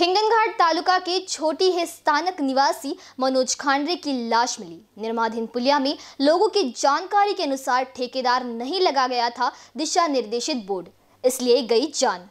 हिंगनघाट तालुका के छोटी स्थानक निवासी मनोज खांडरे की लाश मिली निर्माधीन पुलिया में लोगों की जानकारी के अनुसार ठेकेदार नहीं लगा गया था दिशा निर्देशित बोर्ड इसलिए गई जान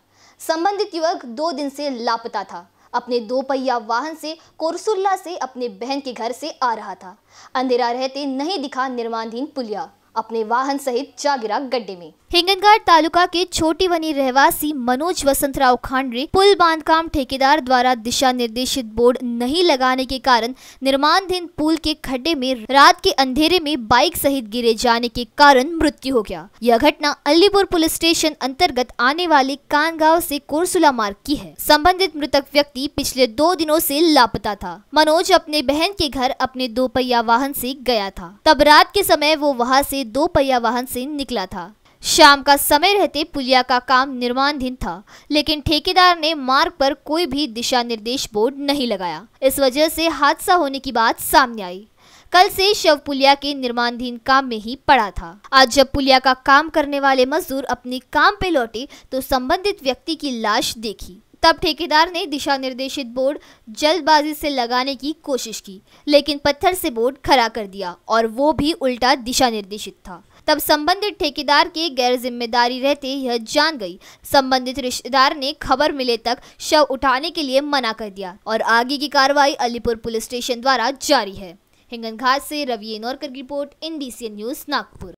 संबंधित युवक दो दिन से लापता था अपने दो पहिया वाहन से कोरसुल्ला से अपने बहन के घर से आ रहा था अंधेरा रहते नहीं दिखा निर्माणधीन पुलिया अपने वाहन सहित जा गिरा गड्ढे में हिंगनघाट तालुका के छोटी वनी रहवासी मनोज वसंतराव खांडरे पुल बांधकाम ठेकेदार द्वारा दिशा निर्देशित बोर्ड नहीं लगाने के कारण निर्माणधीन पुल के खड्डे में रात के अंधेरे में बाइक सहित गिरे जाने के कारण मृत्यु हो गया यह घटना अलीपुर पुलिस स्टेशन अंतर्गत आने वाले कान गाँव कोरसुला मार्ग की है संबंधित मृतक व्यक्ति पिछले दो दिनों ऐसी लापता था मनोज अपने बहन के घर अपने दोपहिया वाहन ऐसी गया था तब रात के समय वो वहाँ ऐसी से दो पहिया वाहन से निकला था शाम का समय रहते पुलिया का काम निर्माणधीन था लेकिन ठेकेदार ने मार्ग पर कोई भी दिशा निर्देश बोर्ड नहीं लगाया इस वजह से हादसा होने की बात सामने आई कल से शव पुलिया के निर्माणधीन काम में ही पड़ा था आज जब पुलिया का काम करने वाले मजदूर अपने काम पे लौटे तो संबंधित व्यक्ति की लाश देखी तब ठेकेदार ने दिशा निर्देशित बोर्ड जल्दबाजी से लगाने की कोशिश की लेकिन पत्थर से बोर्ड खड़ा कर दिया और वो भी उल्टा दिशा निर्देशित था तब संबंधित ठेकेदार के गैर जिम्मेदारी रहते यह जान गई संबंधित रिश्तेदार ने खबर मिले तक शव उठाने के लिए मना कर दिया और आगे की कार्रवाई अलीपुर पुलिस स्टेशन द्वारा जारी है घाट से रवि नौरकर की रिपोर्ट एनबीसी न्यूज नागपुर